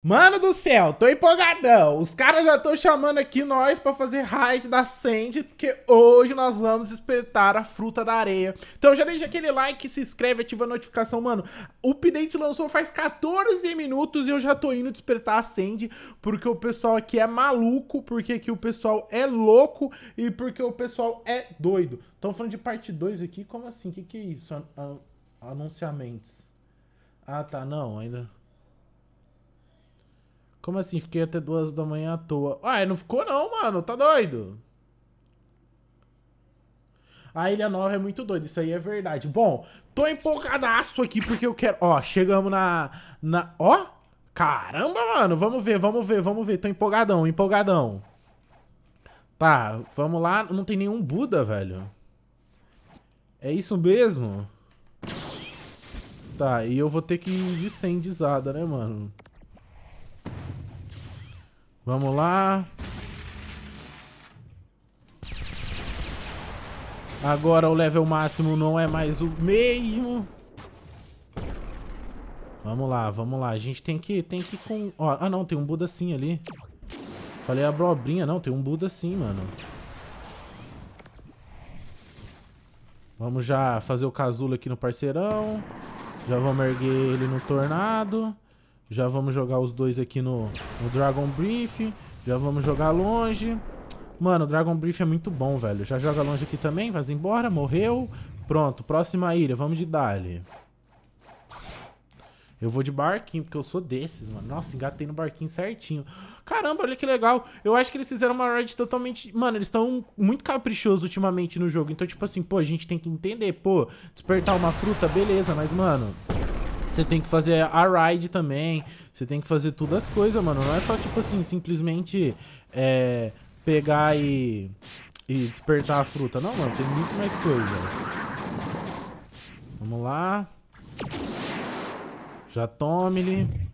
Mano do céu, tô empolgadão. Os caras já estão chamando aqui nós para fazer raid da Sand, porque hoje nós vamos despertar a fruta da areia. Então já deixa aquele like, se inscreve, ativa a notificação, mano. O update lançou faz 14 minutos e eu já tô indo despertar a Sand, porque o pessoal aqui é maluco, porque aqui o pessoal é louco e porque o pessoal é doido. Estão falando de parte 2 aqui, como assim? O que, que é isso? An anunciamentos. Ah, tá, não, ainda... Como assim? Fiquei até duas da manhã à toa. Ah, não ficou não, mano. Tá doido? A Ilha Nova é muito doida, isso aí é verdade. Bom, tô empolgadaço aqui porque eu quero... Ó, chegamos na... na... Ó! Caramba, mano! Vamos ver, vamos ver, vamos ver. Tô empolgadão, empolgadão. Tá, vamos lá. Não tem nenhum Buda, velho. É isso mesmo? Tá, e eu vou ter que ir de 100 né, mano? Vamos lá. Agora o level máximo não é mais o mesmo. Vamos lá, vamos lá. A gente tem que, tem que com... ah, não, tem um Buda sim ali. Falei a brobrinha. Não, tem um Buda sim, mano. Vamos já fazer o casulo aqui no parceirão. Já vamos erguer ele no tornado. Já vamos jogar os dois aqui no, no Dragon Brief. Já vamos jogar longe. Mano, o Dragon Brief é muito bom, velho. Já joga longe aqui também, vai embora, morreu. Pronto, próxima ilha, vamos de Dali. Eu vou de barquinho, porque eu sou desses, mano. Nossa, engatei no barquinho certinho. Caramba, olha que legal. Eu acho que eles fizeram uma raid totalmente... Mano, eles estão muito caprichosos ultimamente no jogo. Então, tipo assim, pô, a gente tem que entender. Pô, despertar uma fruta, beleza. Mas, mano, você tem que fazer a ride também. Você tem que fazer todas as coisas, mano. Não é só, tipo assim, simplesmente é, pegar e, e despertar a fruta. Não, mano. Tem muito mais coisa. Vamos lá. Já tome ele.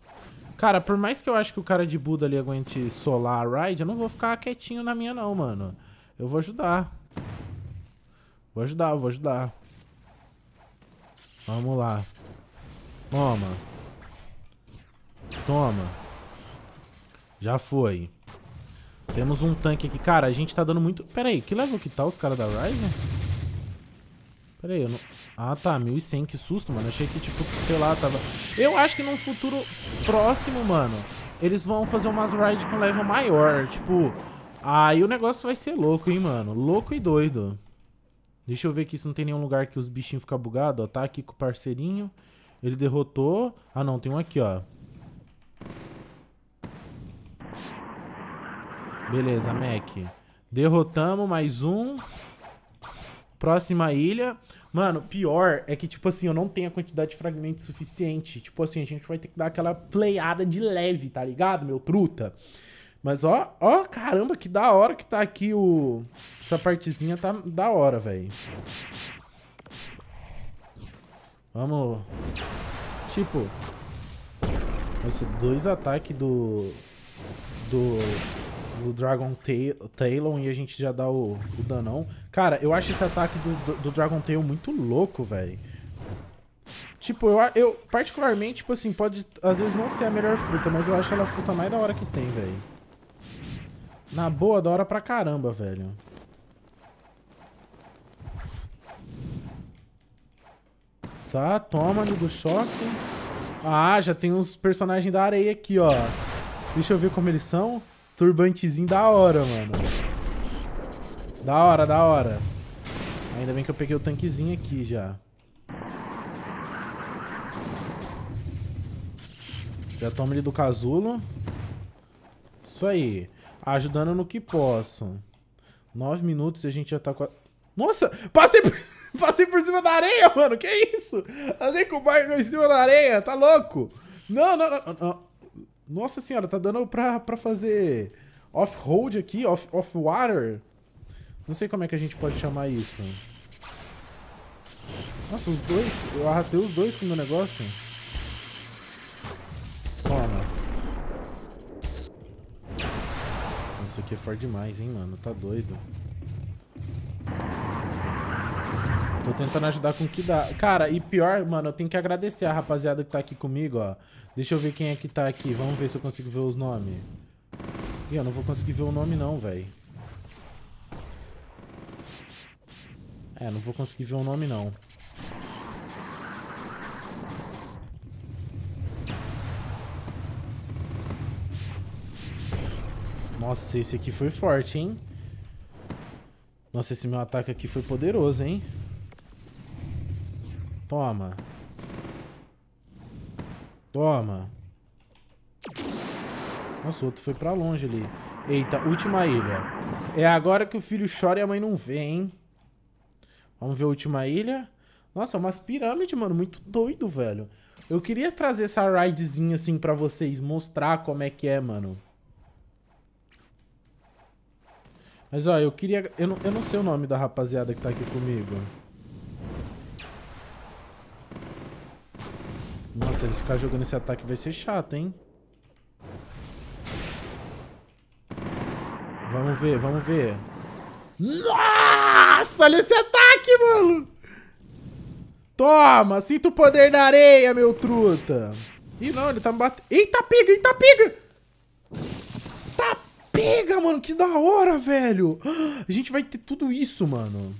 Cara, por mais que eu acho que o cara de Buda ali aguente solar a ride, eu não vou ficar quietinho na minha, não, mano. Eu vou ajudar. Vou ajudar, vou ajudar. Vamos lá. Toma. Toma. Já foi. Temos um tanque aqui. Cara, a gente tá dando muito... Pera aí, que level que tá os caras da Ryzen? Pera aí, eu não... Ah, tá, 1100, que susto, mano. Achei que, tipo, sei lá, tava... Eu acho que num futuro próximo, mano, eles vão fazer umas rides com level maior, tipo... Aí o negócio vai ser louco, hein, mano. Louco e doido. Deixa eu ver aqui se não tem nenhum lugar que os bichinhos ficam bugados, ó. Tá aqui com o parceirinho. Ele derrotou... Ah, não. Tem um aqui, ó. Beleza, Mac. Derrotamos mais um. Próxima ilha. Mano, pior é que, tipo assim, eu não tenho a quantidade de fragmentos suficiente. Tipo assim, a gente vai ter que dar aquela playada de leve, tá ligado, meu truta? Mas ó, ó, caramba, que da hora que tá aqui o... Essa partezinha tá da hora, velho. Vamos. Tipo. Nossa, dois ataques do. Do. Do Dragon Talon e a gente já dá o, o danão. Cara, eu acho esse ataque do, do, do Dragon Tail muito louco, velho. Tipo, eu, eu particularmente, tipo assim, pode às vezes não ser a melhor fruta, mas eu acho ela a fruta mais da hora que tem, velho. Na boa, da hora pra caramba, velho. Tá, toma, amigo choque. Ah, já tem uns personagens da areia aqui, ó. Deixa eu ver como eles são. Turbantezinho da hora, mano. Da hora, da hora. Ainda bem que eu peguei o tanquezinho aqui já. Já toma ele do casulo. Isso aí. Ajudando no que posso. Nove minutos e a gente já tá com... Nossa, passei por, passei por cima da areia, mano. Que isso? Andei com o barco em cima da areia, tá louco? Não, não, não. não. Nossa senhora, tá dando pra, pra fazer off-road aqui, off-water. Off não sei como é que a gente pode chamar isso. Nossa, os dois. Eu arrastei os dois com o meu negócio. Toma. Isso aqui é forte demais, hein, mano. Tá doido. Tô tentando ajudar com o que dá. Cara, e pior, mano, eu tenho que agradecer a rapaziada que tá aqui comigo, ó. Deixa eu ver quem é que tá aqui. Vamos ver se eu consigo ver os nomes. Ih, eu não vou conseguir ver o nome não, velho. É, não vou conseguir ver o nome não. Nossa, esse aqui foi forte, hein? Nossa, esse meu ataque aqui foi poderoso, hein? Toma. Toma. Nossa, o outro foi pra longe ali. Eita, última ilha. É agora que o filho chora e a mãe não vê, hein? Vamos ver a última ilha. Nossa, umas pirâmides, mano. Muito doido, velho. Eu queria trazer essa ridezinha, assim, pra vocês. Mostrar como é que é, mano. Mas, ó, eu queria... Eu não, eu não sei o nome da rapaziada que tá aqui comigo. Nossa, ele ficar jogando esse ataque vai ser chato, hein? Vamos ver, vamos ver. Nossa, olha esse ataque, mano! Toma, sinta o poder da areia, meu truta. Ih, não, ele tá me batendo. Eita, pega, eita, pega! Tá pega, mano, que da hora, velho! A gente vai ter tudo isso, mano.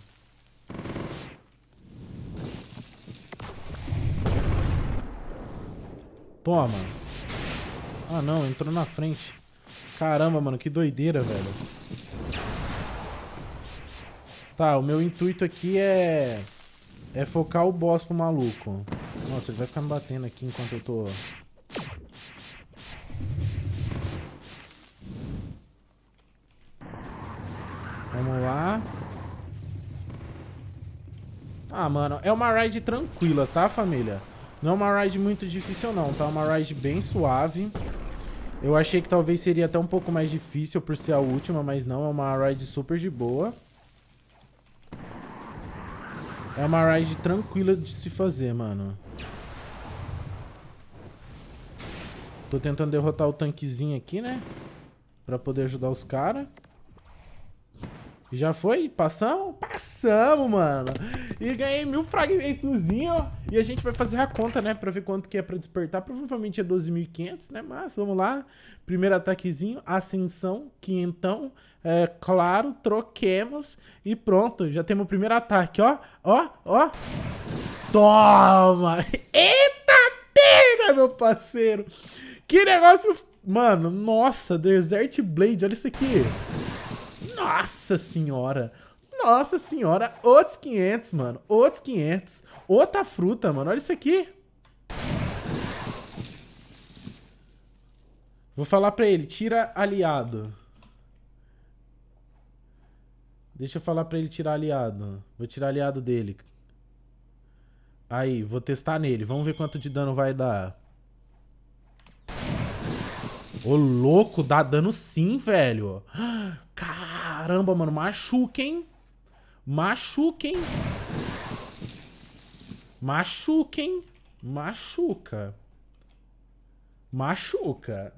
Toma. Ah, não. Entrou na frente. Caramba, mano. Que doideira, velho. Tá, o meu intuito aqui é... É focar o boss pro maluco. Nossa, ele vai ficar me batendo aqui enquanto eu tô... Vamos lá. Ah, mano, é uma raid tranquila, tá, família? Não é uma ride muito difícil não, tá? É uma ride bem suave. Eu achei que talvez seria até um pouco mais difícil por ser a última, mas não. É uma ride super de boa. É uma ride tranquila de se fazer, mano. Tô tentando derrotar o tanquezinho aqui, né? Pra poder ajudar os caras já foi? Passamos? Passamos, mano. E ganhei mil fragmentozinho. E a gente vai fazer a conta, né? Pra ver quanto que é pra despertar. Provavelmente é 12.500, né? Mas vamos lá. Primeiro ataquezinho. Ascensão. Quinhentão. É, claro. Troquemos. E pronto. Já temos o primeiro ataque, ó. Ó, ó. Toma! Eita pega, meu parceiro! Que negócio... Mano, nossa. Desert Blade. Olha isso aqui. Nossa senhora! Nossa senhora! Outros 500, mano. Outros 500. Outra fruta, mano. Olha isso aqui. Vou falar pra ele. Tira aliado. Deixa eu falar pra ele tirar aliado. Vou tirar aliado dele. Aí, vou testar nele. Vamos ver quanto de dano vai dar. Ô, louco, dá dano sim, velho. Caralho. Caramba, mano, machuquem. Machuquem. Machuquem. Machuca. Machuca.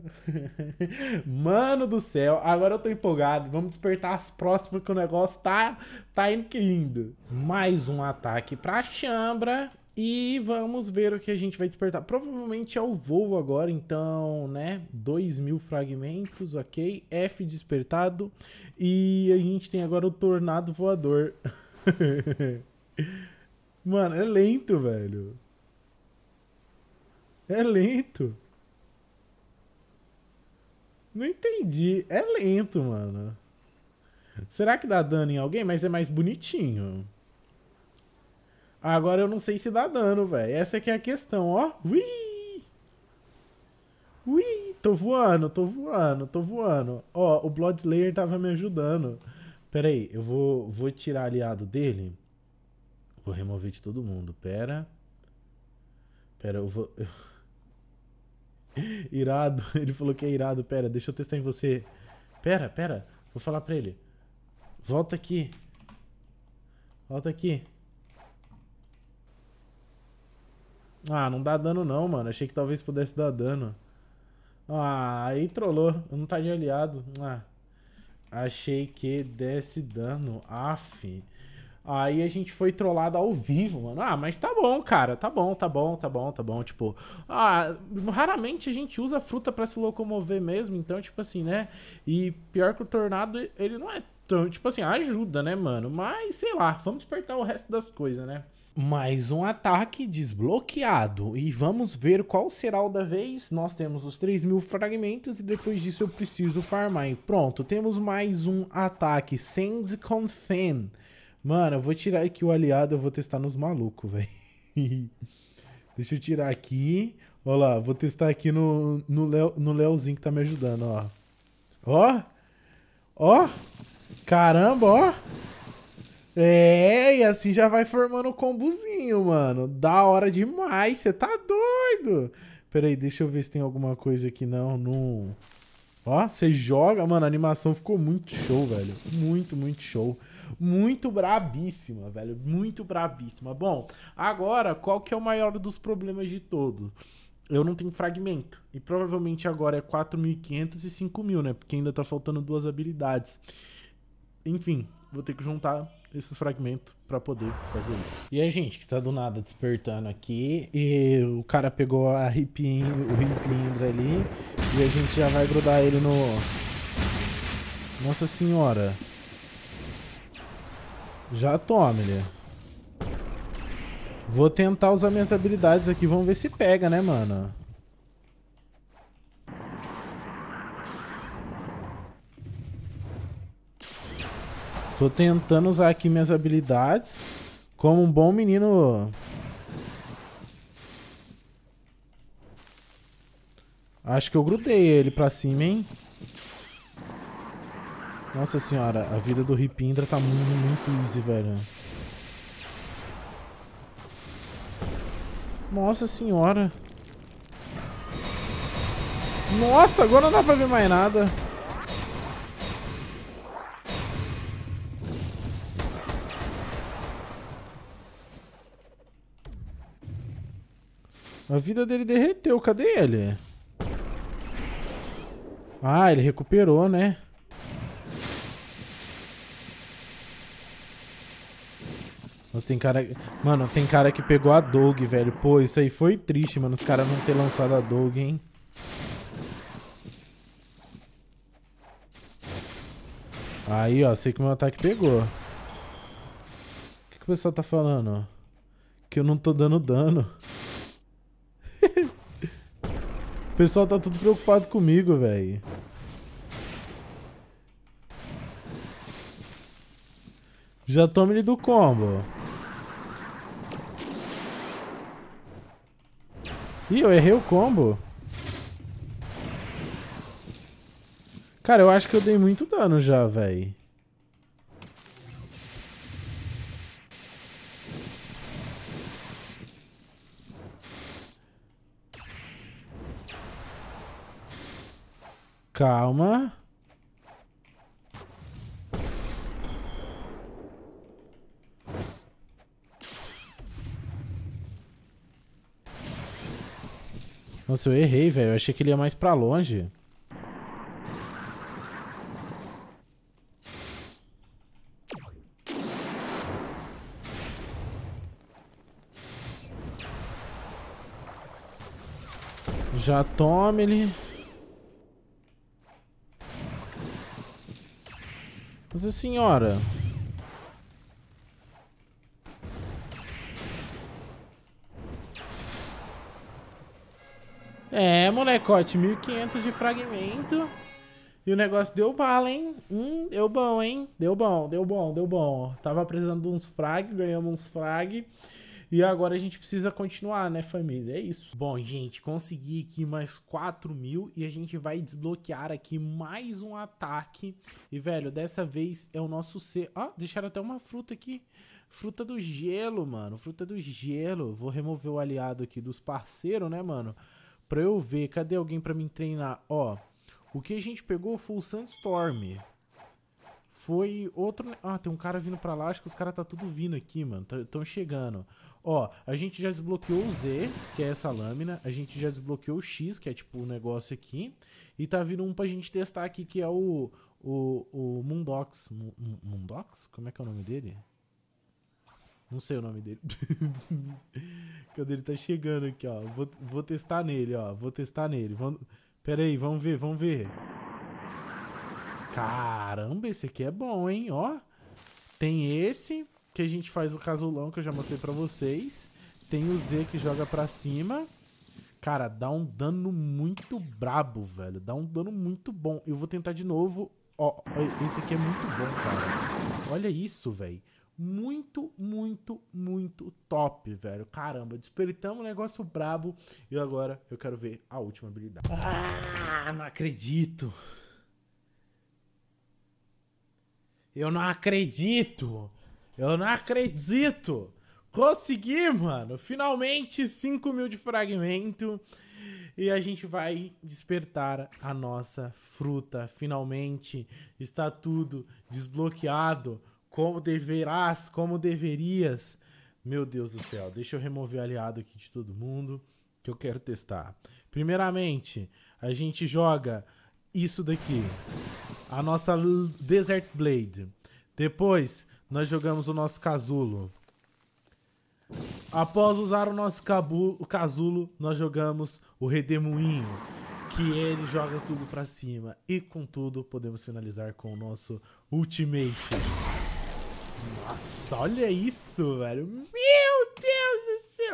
mano do céu, agora eu tô empolgado. Vamos despertar as próximas que o negócio tá, tá indo. Mais um ataque pra Chambra. E vamos ver o que a gente vai despertar. Provavelmente é o voo agora, então, né? 2 mil fragmentos, ok. F despertado. E a gente tem agora o tornado voador. Mano, é lento, velho. É lento. Não entendi. É lento, mano. Será que dá dano em alguém? Mas é mais bonitinho. Agora eu não sei se dá dano, velho. Essa que é a questão, ó. Ui! Ui! Tô voando, tô voando, tô voando. Ó, o Blood Slayer tava me ajudando. Pera aí, eu vou, vou tirar aliado dele. Vou remover de todo mundo. Pera. Pera, eu vou... irado. Ele falou que é irado. Pera, deixa eu testar em você. Pera, pera. Vou falar pra ele. Volta aqui. Volta aqui. Ah, não dá dano não, mano. Achei que talvez pudesse dar dano. Ah, aí trollou. Não tá de aliado. Ah. Achei que desse dano. Aff. Aí a gente foi trollado ao vivo, mano. Ah, mas tá bom, cara. Tá bom, tá bom, tá bom, tá bom. Tipo, ah, raramente a gente usa fruta para se locomover mesmo. Então, tipo assim, né? E pior que o tornado, ele não é tão. Tipo assim, ajuda, né, mano? Mas sei lá, vamos despertar o resto das coisas, né? Mais um ataque desbloqueado. E vamos ver qual será o da vez. Nós temos os 3 mil fragmentos e depois disso eu preciso farmar. E pronto, temos mais um ataque. Send Confin. Mano, eu vou tirar aqui o aliado, eu vou testar nos malucos, velho. Deixa eu tirar aqui. Olha lá, vou testar aqui no, no, Leo, no Leozinho que tá me ajudando, ó. Ó! Ó! Caramba, ó! É, e assim já vai formando o combozinho, mano. Da hora demais, você tá doido. Peraí, deixa eu ver se tem alguma coisa aqui. Não, não... Ó, você joga, mano, a animação ficou muito show, velho. Muito, muito show. Muito brabíssima, velho. Muito brabíssima. Bom, agora, qual que é o maior dos problemas de todo? Eu não tenho fragmento. E provavelmente agora é 4.500 e 5.000, né? Porque ainda tá faltando duas habilidades. Enfim, vou ter que juntar esses fragmentos para poder fazer isso. E a gente que tá do nada despertando aqui, e o cara pegou a Ripin, o Ripindra ali, e a gente já vai grudar ele no... Nossa senhora. Já tome, ele. Vou tentar usar minhas habilidades aqui, vamos ver se pega, né, mano? Tô tentando usar aqui minhas habilidades como um bom menino. Acho que eu grudei ele pra cima, hein? Nossa senhora, a vida do Ripindra tá muito, muito easy, velho. Nossa senhora. Nossa, agora não dá pra ver mais nada. A vida dele derreteu. Cadê ele? Ah, ele recuperou, né? Nossa, tem cara... Mano, tem cara que pegou a Dog, velho. Pô, isso aí foi triste, mano. Os caras não ter lançado a Dog, hein? Aí, ó. Sei que meu ataque pegou. O que, que o pessoal tá falando? Que eu não tô dando dano pessoal tá tudo preocupado comigo, velho. Já tome ele do combo. Ih, eu errei o combo. Cara, eu acho que eu dei muito dano já, velho. Calma. Nossa, eu errei, velho. Eu achei que ele ia mais pra longe. Já tome ele. Mas a senhora... É, molecote, 1500 de fragmento. E o negócio deu bala, hein? Hum, deu bom, hein? Deu bom, deu bom, deu bom. Tava precisando de uns frag, ganhamos uns frag. E agora a gente precisa continuar, né, família? É isso. Bom, gente, consegui aqui mais 4 mil e a gente vai desbloquear aqui mais um ataque. E, velho, dessa vez é o nosso C. Ah, deixaram até uma fruta aqui. Fruta do gelo, mano. Fruta do gelo. Vou remover o aliado aqui dos parceiros, né, mano? Pra eu ver. Cadê alguém pra me treinar? Ó, o que a gente pegou foi o Sandstorm. Foi outro... Ah, tem um cara vindo pra lá. Acho que os caras tá tudo vindo aqui, mano. Tá, tão chegando. Ó, a gente já desbloqueou o Z, que é essa lâmina. A gente já desbloqueou o X, que é tipo o um negócio aqui. E tá vindo um pra gente testar aqui, que é o, o, o Mundox. M Mundox? Como é que é o nome dele? Não sei o nome dele. Cadê ele? Tá chegando aqui, ó. Vou, vou testar nele, ó. Vou testar nele. Vamos... Pera aí, vamos ver, vamos ver. Caramba, esse aqui é bom, hein? Ó. Tem esse que a gente faz o casulão que eu já mostrei pra vocês. Tem o Z que joga pra cima. Cara, dá um dano muito brabo, velho. Dá um dano muito bom. Eu vou tentar de novo. Ó, esse aqui é muito bom, cara. Olha isso, velho. Muito, muito, muito top, velho. Caramba, desperitamos um negócio brabo. E agora eu quero ver a última habilidade. Ah, não acredito. Eu não acredito. Eu não acredito! Consegui, mano! Finalmente 5 mil de fragmento. E a gente vai despertar a nossa fruta. Finalmente está tudo desbloqueado. Como deverás, como deverias. Meu Deus do céu, deixa eu remover aliado aqui de todo mundo que eu quero testar. Primeiramente, a gente joga isso daqui. A nossa Desert Blade. Depois, nós jogamos o nosso casulo. Após usar o nosso cabu, o casulo, nós jogamos o redemoinho, que ele joga tudo para cima. E com tudo, podemos finalizar com o nosso ultimate. Nossa, olha isso, velho. Meu!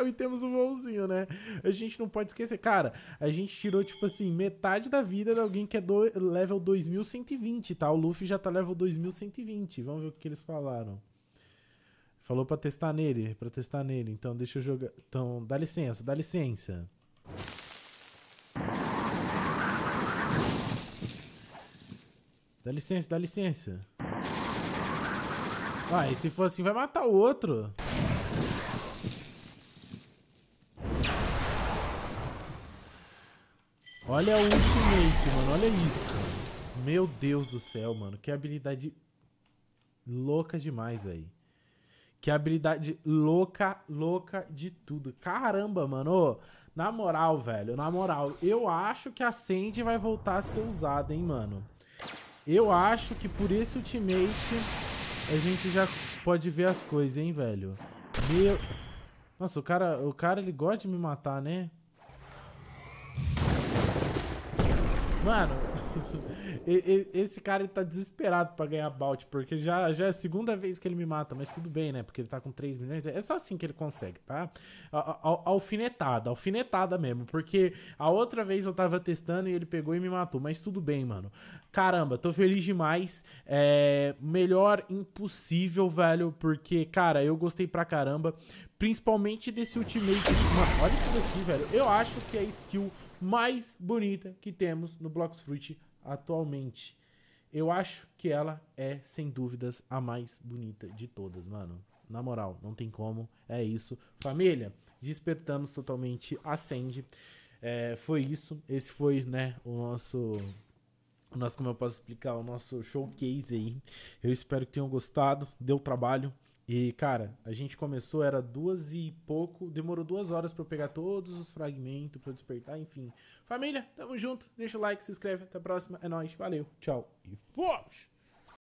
e temos um voozinho, né? A gente não pode esquecer. Cara, a gente tirou, tipo assim, metade da vida de alguém que é do, level 2120, tá? O Luffy já tá level 2120. Vamos ver o que eles falaram. Falou pra testar nele, pra testar nele. Então deixa eu jogar. Então, dá licença, dá licença. Dá licença, dá licença. Ah, se for assim, vai matar o outro. Olha o ultimate, mano. Olha isso. Meu Deus do céu, mano. Que habilidade louca demais, velho. Que habilidade louca, louca de tudo. Caramba, mano. na moral, velho. Na moral, eu acho que a Sand vai voltar a ser usada, hein, mano. Eu acho que por esse ultimate a gente já pode ver as coisas, hein, velho. Meu... Nossa, o cara, o cara ele gosta de me matar, né? Mano, esse cara tá desesperado pra ganhar Balt, porque já, já é a segunda vez que ele me mata, mas tudo bem, né? Porque ele tá com 3 milhões. É só assim que ele consegue, tá? Alfinetada, alfinetada mesmo. Porque a outra vez eu tava testando e ele pegou e me matou, mas tudo bem, mano. Caramba, tô feliz demais. É, melhor impossível, velho, porque, cara, eu gostei pra caramba. Principalmente desse ultimate. Mano, olha isso daqui, velho. Eu acho que a skill mais bonita que temos no Fruit atualmente. Eu acho que ela é, sem dúvidas, a mais bonita de todas, mano. Na moral, não tem como. É isso. Família, despertamos totalmente. Acende. É, foi isso. Esse foi, né, o nosso. nós nosso, como eu posso explicar, o nosso showcase aí. Eu espero que tenham gostado. Deu trabalho. E, cara, a gente começou, era duas e pouco, demorou duas horas para eu pegar todos os fragmentos, para despertar, enfim. Família, tamo junto, deixa o like, se inscreve, até a próxima, é nóis, valeu, tchau e fomos!